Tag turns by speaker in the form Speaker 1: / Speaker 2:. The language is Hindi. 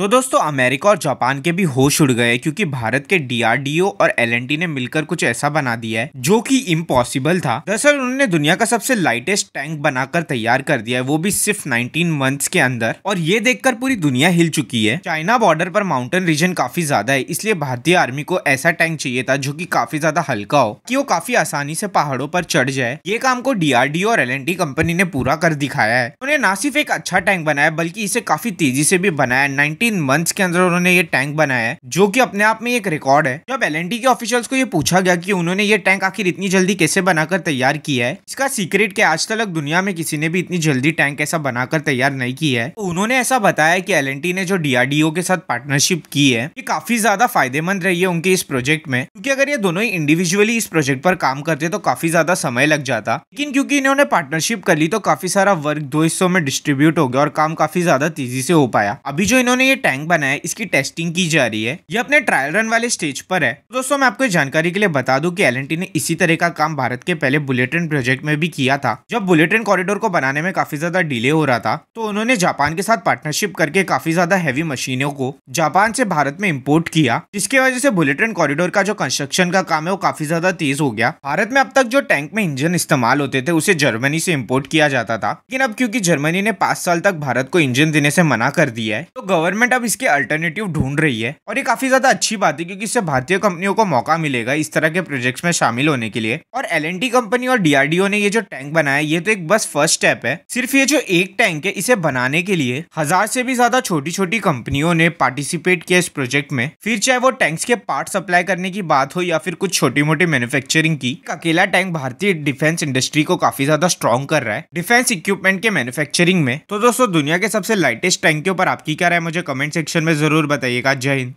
Speaker 1: तो दोस्तों अमेरिका और जापान के भी होश उड़ गए क्योंकि भारत के डीआरडीओ और एलएनटी ने मिलकर कुछ ऐसा बना दिया है जो कि इम्पॉसिबल था दरअसल उन्होंने दुनिया का सबसे लाइटेस्ट टैंक बनाकर तैयार कर दिया है वो भी सिर्फ 19 मंथ्स के अंदर और ये देखकर पूरी दुनिया हिल चुकी है चाइना बॉर्डर पर माउंटेन रीजन काफी ज्यादा है इसलिए भारतीय आर्मी को ऐसा टैंक चाहिए था जो की काफी ज्यादा हल्का हो की वो काफी आसानी से पहाड़ों पर चढ़ जाए ये काम को डीआरडीओ और एल कंपनी ने पूरा कर दिखाया है उन्हें न सिर्फ एक अच्छा टैंक बनाया बल्कि इसे काफी तेजी से भी बनाया नाइनटी फिफ्टीन मंथ के अंदर उन्होंने ये टैंक बनाया है जो की अपने आप में एक रिकॉर्ड है जब एल के ऑफिशियल्स को ये पूछा गया की उन्होंने ये टैंक आखिर इतनी जल्दी कैसे बनाकर तैयार किया है इसका सीक्रेट क्या आज तक दुनिया में किसी ने भी इतनी जल्दी टैंक ऐसा बनाकर तैयार नहीं किया है तो उन्होंने ऐसा बताया कि एल ने जो डीआरडीओ के साथ पार्टनरशिप की है ये काफी ज्यादा फायदेमंद रही है उनके इस प्रोजेक्ट में क्योंकि अगर ये दोनों ही इंडिविजुअली इस प्रोजेक्ट पर काम करते तो काफी ज्यादा समय लग जाता लेकिन क्योंकि इन्होंने पार्टनरशिप कर ली तो काफी सारा वर्क दो हिस्सों में डिस्ट्रीब्यूट हो गया और काम काफी ज्यादा तेजी से हो पाया अभी जो इन्होंने ये टैंक बना है इसकी टेस्टिंग की जा रही है ये अपने ट्रायल रन वाले स्टेज पर है दोस्तों मैं आपको जानकारी के लिए बता दूं कि एल ने इसी तरह का काम भारत के पहले बुलेटिन प्रोजेक्ट में भी किया था जब बुलेटिन कॉरिडोर को बनाने में काफी ज्यादा डिले हो रहा था तो उन्होंने जापान के साथ पार्टनरशिप करके काफी ज्यादा हैवी मशीनों को जापान से भारत में इम्पोर्ट किया जिसकी वजह से बुलेटिन कॉरिडोर का जो कंस्ट्रक्शन का काम है वो काफी ज्यादा तेज हो गया भारत में अब तक जो टैंक में इंजन इस्तेमाल होते थे उसे जर्मनी से इम्पोर्ट किया जाता था लेकिन अब क्यूँकी जर्मनी ने पांच साल तक भारत को इंजन देने से मना कर दिया है तो गवर्नमेंट गवर्नमेंट अब इसके अल्टरनेटिव ढूंढ रही है और ये काफी ज्यादा अच्छी बात है क्योंकि इससे भारतीय कंपनियों को मौका मिलेगा इस तरह के प्रोजेक्ट्स में शामिल होने के लिए और एल कंपनी और डीआरडीओ ने ये जो टैंक बनाया ये तो एक बस फर्स्ट स्टेप है सिर्फ ये जो एक टैंक है इसे बनाने के लिए हजार से भी ज्यादा छोटी छोटी कंपनियों ने पार्टिसिपेट किया इस प्रोजेक्ट में फिर चाहे वो टैंक्स के पार्ट सप्लाई करने की बात हो या फिर कुछ छोटी मोटी मैन्युफैक्चरिंग की अकेला टैंक भारतीय डिफेंस इंडस्ट्री को काफी ज्यादा स्ट्रॉन्ग कर रहा है डिफेंस इक्विपमेंट के मैन्युफैक्चरिंग में तो दोस्तों दुनिया के सबसे लाइटेस्ट टैंक के ऊपर आपकी क्या राय मुझे कमेंट सेक्शन में ज़रूर बताइएगा जय हिंद